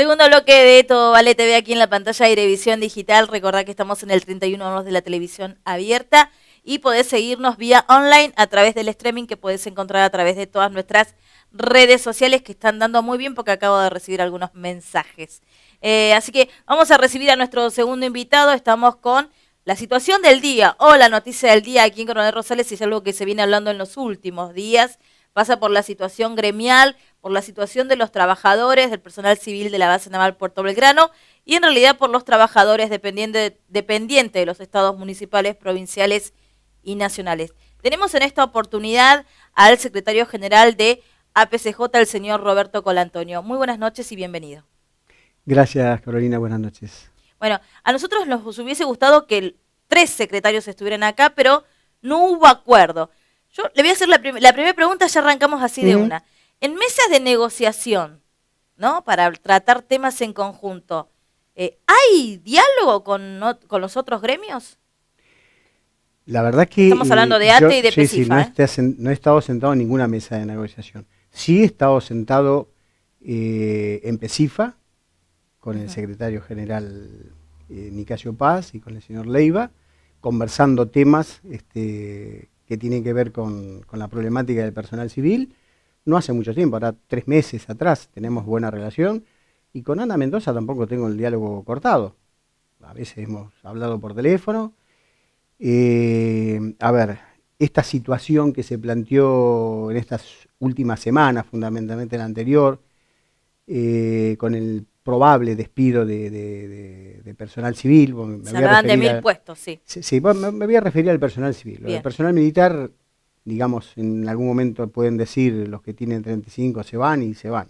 Segundo bloque de Todo Vale TV aquí en la pantalla de Televisión Digital. Recordad que estamos en el 31 de la televisión abierta y podés seguirnos vía online a través del streaming que podés encontrar a través de todas nuestras redes sociales que están dando muy bien porque acabo de recibir algunos mensajes. Eh, así que vamos a recibir a nuestro segundo invitado. Estamos con la situación del día o la noticia del día aquí en Coronel Rosales es algo que se viene hablando en los últimos días. Pasa por la situación gremial, por la situación de los trabajadores del personal civil de la base naval Puerto Belgrano y en realidad por los trabajadores dependientes de los estados municipales, provinciales y nacionales. Tenemos en esta oportunidad al secretario general de APCJ, el señor Roberto Colantonio. Muy buenas noches y bienvenido. Gracias, Carolina. Buenas noches. Bueno, a nosotros nos hubiese gustado que tres secretarios estuvieran acá, pero no hubo acuerdo. Yo le voy a hacer la, primera pregunta, ya arrancamos así de una en mesas de negociación, ¿no? Para tratar temas en conjunto, eh, ¿hay diálogo con, los otros gremios? La verdad que... Estamos eh, hablando de ATE y de Pesifa, no, ¿eh? no, he estado sentado en ninguna mesa de negociación. Sí he estado sentado en PESIFA con el secretario general Nicasio Paz y con el señor Leiva, conversando temas este, que tienen que ver con la problemática del personal civil no hace mucho tiempo, ahora tres meses atrás tenemos buena relación, y con Ana Mendoza tampoco tengo el diálogo cortado. A veces hemos hablado por teléfono. Eh, a ver, esta situación que se planteó en estas últimas semanas, fundamentalmente la anterior, eh, con el probable despido de, personal civil. Me se de mil puestos, sí. Sí, me, voy a referir al personal civil. El personal militar digamos, en algún momento pueden decir los que tienen 35 se van y se van.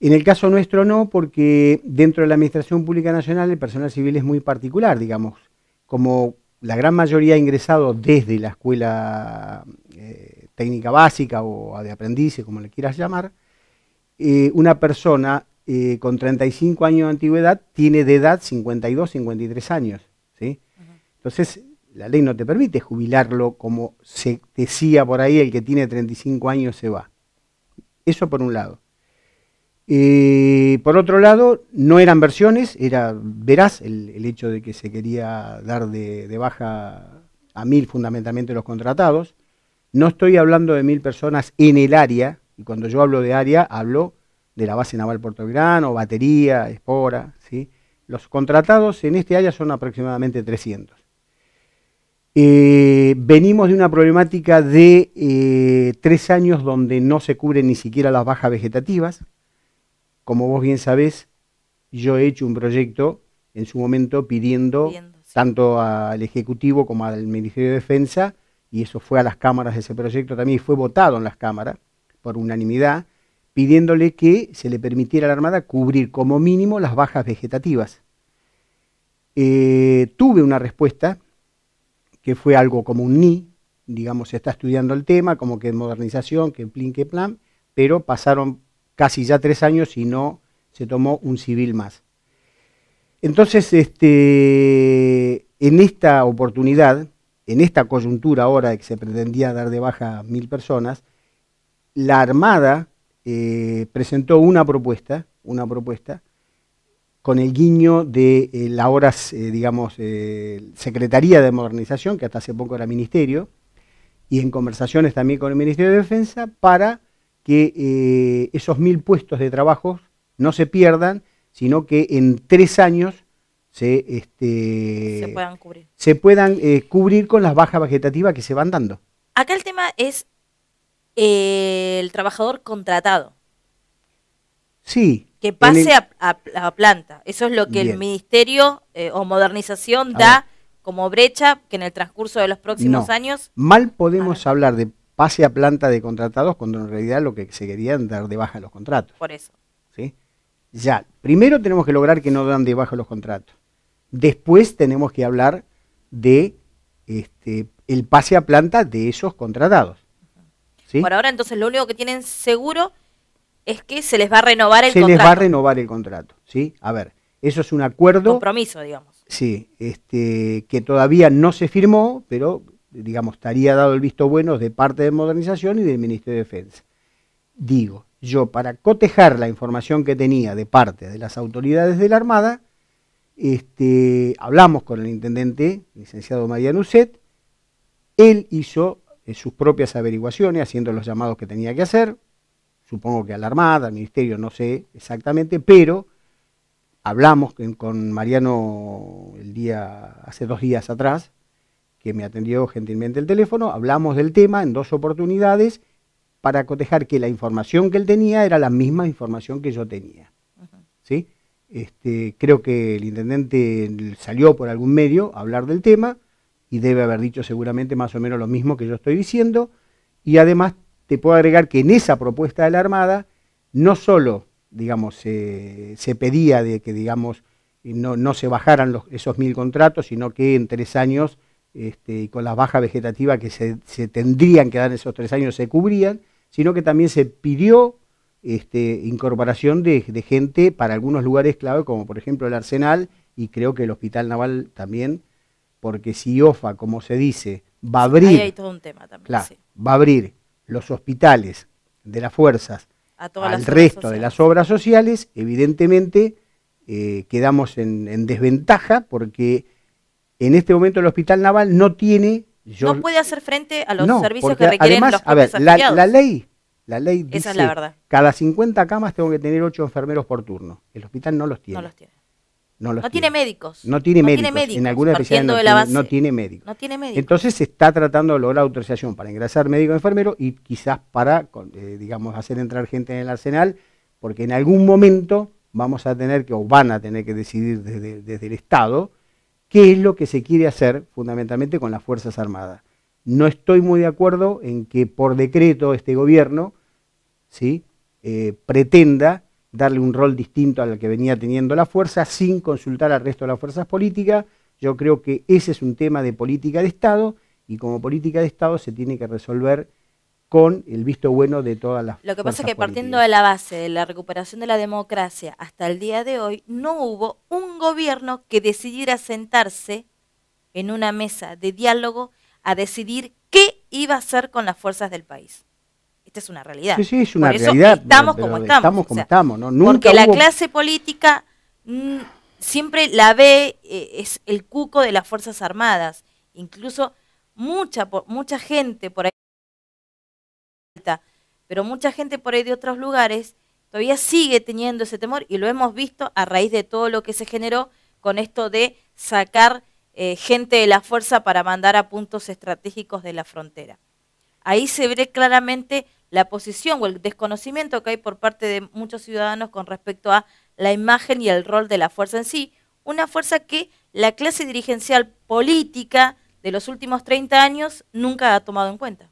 En el caso nuestro no, porque dentro de la Administración Pública Nacional el personal civil es muy particular, digamos, como la gran mayoría ha ingresado desde la escuela eh, técnica básica o de aprendices, como le quieras llamar, eh, una persona eh, con 35 años de antigüedad tiene de edad 52, 53 años. ¿sí? Entonces, la ley no te permite jubilarlo como se decía por ahí, el que tiene 35 años se va. Eso por un lado. Eh, por otro lado, no eran versiones, era veraz el, hecho de que se quería dar de, baja a mil fundamentalmente los contratados. No estoy hablando de mil personas en el área, y cuando yo hablo de área, hablo de la base naval Puerto Grano, batería, espora. ¿sí? Los contratados en este área son aproximadamente 300. Eh, venimos de una problemática de eh, tres años donde no se cubren ni siquiera las bajas vegetativas. Como vos bien sabés, yo he hecho un proyecto en su momento pidiendo, tanto al Ejecutivo como al Ministerio de Defensa, y eso fue a las cámaras de ese proyecto también, fue votado en las cámaras por unanimidad, pidiéndole que se le permitiera a la Armada cubrir como mínimo las bajas vegetativas. Eh, tuve una respuesta que fue algo como un ni, digamos, se está estudiando el tema, como que modernización, que plin, que plan, pero pasaron casi ya tres años y no se tomó un civil más. Entonces, este, en esta oportunidad, en esta coyuntura ahora que se pretendía dar de baja a mil personas, la Armada eh, presentó una propuesta, una propuesta con el guiño de eh, la ahora, eh, digamos, eh, Secretaría de Modernización, que hasta hace poco era Ministerio, y en conversaciones también con el Ministerio de Defensa, para que esos mil puestos de trabajo no se pierdan, sino que en tres años se, este, se puedan cubrir, se puedan, cubrir con las bajas vegetativas que se van dando. Acá el tema es el trabajador contratado. Sí, que pase a, planta. Eso es lo que el Ministerio eh, o Modernización da como brecha que en el transcurso de los próximos años... Mal podemos hablar de pase a planta de contratados cuando en realidad lo que se querían dar de baja los contratos. Por eso. ¿Sí? Ya, primero tenemos que lograr que no dan de baja los contratos. Después tenemos que hablar de este, el pase a planta de esos contratados. ¿Sí? Por ahora entonces lo único que tienen seguro es que se les va a renovar el contrato. Se les va a renovar el contrato, ¿sí? A ver, eso es un acuerdo. Compromiso, digamos. Sí, este, que todavía no se firmó, pero digamos, estaría dado el visto bueno de parte de Modernización y del Ministerio de Defensa. Digo, yo para cotejar la información que tenía de parte de las autoridades de la Armada, este, hablamos con el intendente, licenciado María Uset, él hizo eh, sus propias averiguaciones, haciendo los llamados que tenía que hacer, supongo que a la al Ministerio, no sé exactamente, pero hablamos con Mariano el día, hace dos días atrás, que me atendió gentilmente el teléfono, hablamos del tema en dos oportunidades para cotejar que la información que él tenía era la misma información que yo tenía. ¿sí? Este, creo que el intendente salió por algún medio a hablar del tema y debe haber dicho seguramente más o menos lo mismo que yo estoy diciendo y además te puedo agregar que en esa propuesta de la Armada no solo, digamos, se, pedía de que, digamos, no, no se bajaran los, esos mil contratos, sino que en tres años, este, y con las baja vegetativa que se, tendrían que dar en esos tres años, se cubrían, sino que también se pidió este, incorporación de, gente para algunos lugares clave, como por ejemplo el Arsenal, y creo que el Hospital Naval también, porque si OFA, como se dice, va a abrir... Ahí hay todo un tema también, va a abrir los hospitales de las fuerzas al resto de las obras sociales, evidentemente eh, quedamos en, desventaja porque en este momento el Hospital Naval no tiene... no puede hacer frente a los servicios que requieren los a ver, la, ley, la ley dice cada 50 camas tengo que tener 8 enfermeros por turno. El hospital no los tiene. No los tiene. No, tiene. médicos. No tiene, no médicos. tiene médicos. En alguna especialidad no, tiene, médicos. Entonces se está tratando de lograr autorización para ingresar médico enfermero y quizás para, eh, digamos, hacer entrar gente en el arsenal, porque en algún momento vamos a tener que, o van a tener que decidir desde, el Estado, qué es lo que se quiere hacer fundamentalmente con las Fuerzas Armadas. No estoy muy de acuerdo en que por decreto este gobierno ¿sí? Eh, pretenda darle un rol distinto al que venía teniendo la fuerza sin consultar al resto de las fuerzas políticas. Yo creo que ese es un tema de política de Estado y como política de Estado se tiene que resolver con el visto bueno de todas las Lo que pasa es que partiendo de la base de la recuperación de la democracia hasta el día de hoy, no hubo un gobierno que decidiera sentarse en una mesa de diálogo a decidir qué iba a hacer con las fuerzas del país. Esta es una realidad. Sí, sí, es una realidad. Estamos como estamos. Estamos estamos, ¿no? porque la clase política mm, siempre la ve, eh, es el cuco de las Fuerzas Armadas. Incluso mucha, mucha gente por ahí pero mucha gente por ahí de otros lugares todavía sigue teniendo ese temor y lo hemos visto a raíz de todo lo que se generó con esto de sacar eh, gente de la fuerza para mandar a puntos estratégicos de la frontera. Ahí se ve claramente la posición o el desconocimiento que hay por parte de muchos ciudadanos con respecto a la imagen y el rol de la fuerza en sí, una fuerza que la clase dirigencial política de los últimos 30 años nunca ha tomado en cuenta.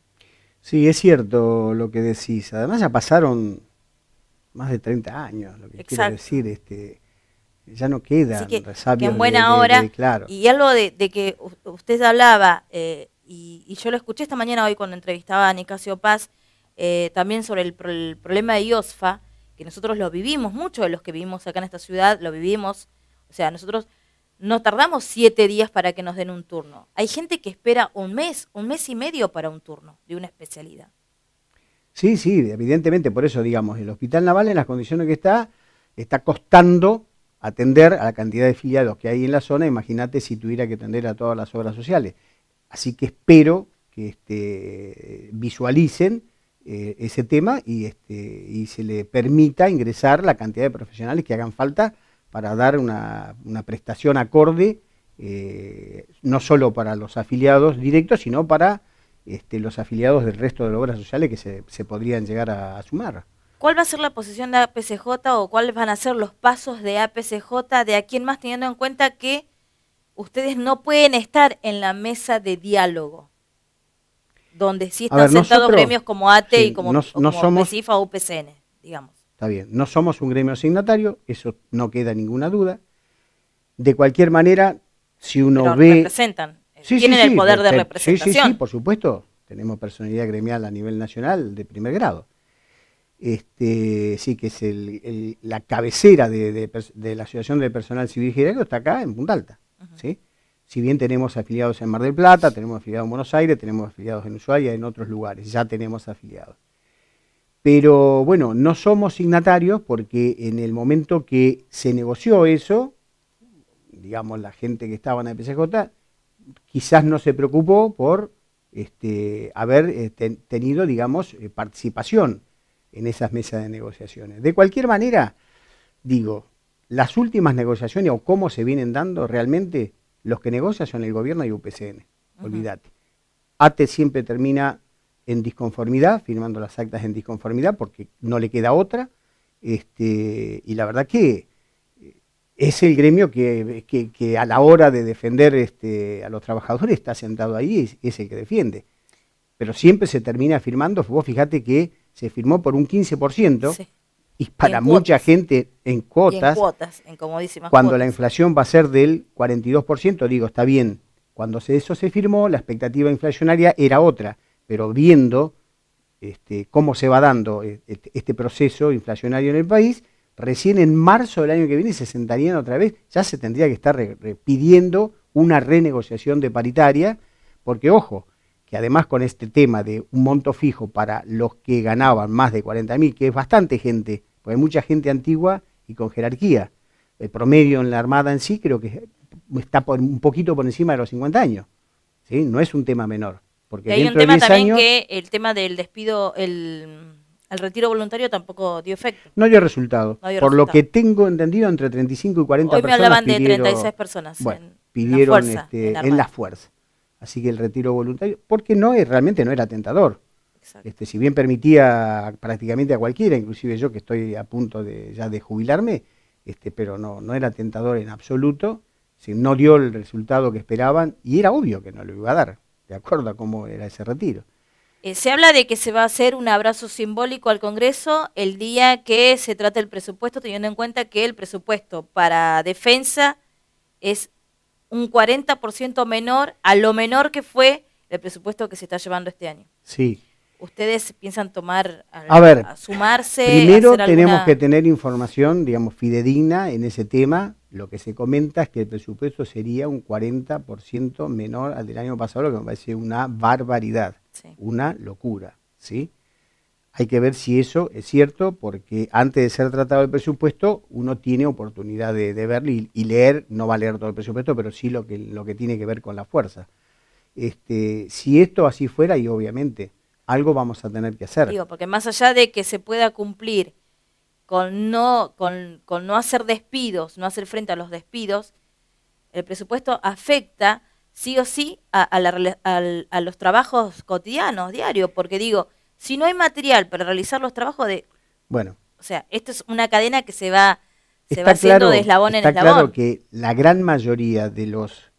Sí, es cierto lo que decís. Además ya pasaron más de 30 años, lo que quiero decir, este ya no queda que, en buena de, hora claro. y algo de, que usted hablaba eh, y, y, yo lo escuché esta mañana hoy cuando entrevistaba a Nicasio Paz eh, también sobre el, problema de IOSFA, que nosotros lo vivimos, muchos de los que vivimos acá en esta ciudad lo vivimos, o sea, nosotros no tardamos siete días para que nos den un turno. Hay gente que espera un mes, un mes y medio para un turno de una especialidad. Sí, sí, evidentemente, por eso digamos, el Hospital Naval en las condiciones que está, está costando atender a la cantidad de filiados que hay en la zona, imagínate si tuviera que atender a todas las obras sociales. Así que espero que este, visualicen eh, ese tema y, este, se le permita ingresar la cantidad de profesionales que hagan falta para dar una, prestación acorde, eh, no solo para los afiliados directos, sino para este, los afiliados del resto de las obras sociales que se, podrían llegar a, sumar. ¿Cuál va a ser la posición de APCJ o cuáles van a ser los pasos de APCJ de aquí en más, teniendo en cuenta que ustedes no pueden estar en la mesa de diálogo? donde sí están sentados gremios como ATE y como, no, o UPCN, digamos. Está bien, no somos un gremio signatario, eso no queda ninguna duda. De cualquier manera, si uno ve... representan, eh, tienen el poder de representación. Sí, sí, sí, por supuesto. Tenemos personalidad gremial a nivel nacional de primer grado. Este, sí, que es la cabecera de, la Asociación de Personal Civil que está acá en Punta Alta. ¿sí? si bien tenemos afiliados en Mar del Plata, tenemos afiliados en Buenos Aires, tenemos afiliados en Ushuaia, en otros lugares, ya tenemos afiliados. Pero bueno, no somos signatarios porque en el momento que se negoció eso, digamos la gente que estaba en la PCJ, quizás no se preocupó por este, haber eh, tenido, digamos, eh, participación en esas mesas de negociaciones. De cualquier manera, digo, las últimas negociaciones o cómo se vienen dando realmente los que negocian son el gobierno y UPCN, olvídate. ATE siempre termina en disconformidad, firmando las actas en disconformidad porque no le queda otra. Este, y la verdad que eh, es el gremio que, que, a la hora de defender este, a los trabajadores está sentado ahí, y es, el que defiende. Pero siempre se termina firmando, vos fíjate que se firmó por un 15%, y para mucha gente en cuotas, en cuando la inflación va a ser del 42%, digo, está bien. Cuando eso se firmó, la expectativa inflacionaria era otra, pero viendo este, cómo se va dando eh, este, este proceso inflacionario en el país, recién en marzo del año que viene se sentarían otra vez, ya se tendría que estar pidiendo una renegociación de paritaria, porque ojo, que además con este tema de un monto fijo para los que ganaban más de 40.000, que es bastante gente, porque hay mucha gente antigua y con jerarquía. El promedio en la Armada en sí creo que está por, un poquito por encima de los 50 años. ¿sí? No es un tema menor. y hay un tema también que el tema del despido, el, retiro voluntario tampoco dio efecto. No dio resultado. por lo que tengo entendido, entre 35 y 40 personas. Hoy hablaban pidieron, de 36 personas. pidieron este, en, la en fuerza. Así que el retiro voluntario, porque no es, realmente no era tentador. Este, si bien permitía prácticamente a cualquiera, inclusive yo que estoy a punto de, ya de jubilarme, este, pero no, era tentador en absoluto, no dio el resultado que esperaban y era obvio que no lo iba a dar, de acuerdo a cómo era ese retiro. Eh, se habla de que se va a hacer un abrazo simbólico al Congreso el día que se trate el presupuesto, teniendo en cuenta que el presupuesto para defensa es un 40% menor a lo menor que fue el presupuesto que se está llevando este año. Sí, ¿Ustedes piensan tomar, a, ver, sumarse? Primero tenemos que tener información, digamos, fidedigna en ese tema. Lo que se comenta es que el presupuesto sería un 40% menor al del año pasado, lo que me parece una barbaridad, una locura, ¿sí? Hay que ver si eso es cierto, porque antes de ser tratado el presupuesto, uno tiene oportunidad de, verlo y, y, leer, no va a leer todo el presupuesto, pero sí lo que, lo que tiene que ver con la fuerza. Este, si esto así fuera, y obviamente algo vamos a tener que hacer. Digo, porque más allá de que se pueda cumplir con no, con, no hacer despidos, no hacer frente a los despidos, el presupuesto afecta sí o sí a, los trabajos cotidianos, diarios, porque digo, si no hay material para realizar los trabajos de... Bueno. O sea, esto es una cadena que se va, se haciendo de eslabón en eslabón. Está claro que la gran mayoría de los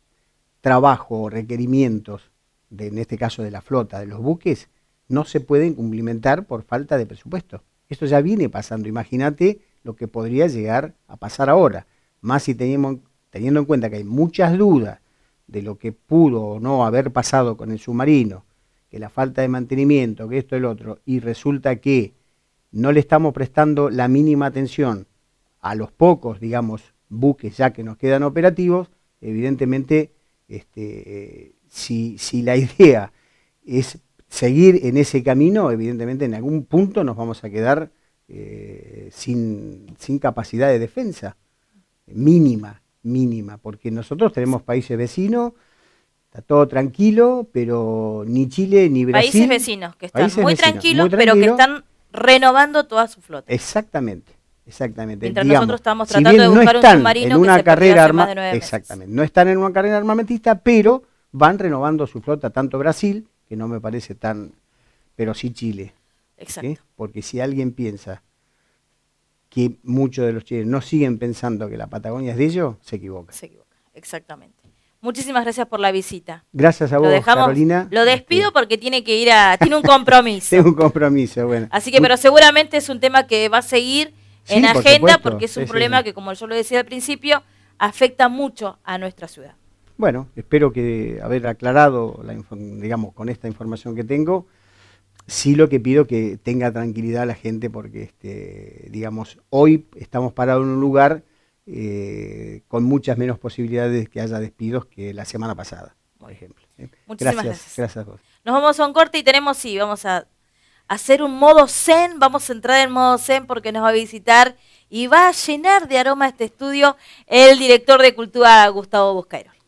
trabajos o requerimientos, de, en este caso de la flota, de los buques, no se pueden cumplimentar por falta de presupuesto. Esto ya viene pasando. Imagínate lo que podría llegar a pasar ahora. Más si teniendo en cuenta que hay muchas dudas de lo que pudo o no haber pasado con el submarino, que la falta de mantenimiento, que esto, el otro, y resulta que no le estamos prestando la mínima atención a los pocos, digamos, buques ya que nos quedan operativos, evidentemente, este, eh, si, si la idea es seguir en ese camino, evidentemente en algún punto nos vamos a quedar eh, sin, capacidad de defensa, mínima, mínima, porque nosotros tenemos países vecinos, está todo tranquilo, pero ni Chile ni Brasil. Países vecinos que están muy, tranquilos, pero que están renovando toda su flota. Exactamente. Exactamente. Mientras nosotros estamos tratando de buscar un submarino carrera más de nueve Exactamente. No están en una carrera armamentista, pero van renovando su flota tanto Brasil que no me parece tan, pero sí Chile. Exacto. Porque si alguien piensa que muchos de los chilenos no siguen pensando que la Patagonia es de ellos, se equivoca. Se equivoca, exactamente. Muchísimas gracias por la visita. Gracias a vos, lo Carolina. Lo despido este, porque tiene que ir a. Tiene un compromiso. tiene un compromiso, bueno. Así que, pero seguramente es un tema que va a seguir en agenda porque es un problema que, como yo lo decía al principio, afecta mucho a nuestra ciudad. Bueno, espero que haber aclarado, digamos, con esta información que tengo. Sí lo que pido que tenga tranquilidad la gente porque, este, digamos, hoy estamos parados en un lugar eh, con muchas menos posibilidades de que haya despidos que la semana pasada, por ejemplo. ¿eh? Muchas gracias. Gracias, vos. Nos vamos a un corte y tenemos, sí, vamos a hacer un modo zen, vamos a entrar en modo zen porque nos va a visitar y va a llenar de aroma este estudio el director de cultura Gustavo Buscairo.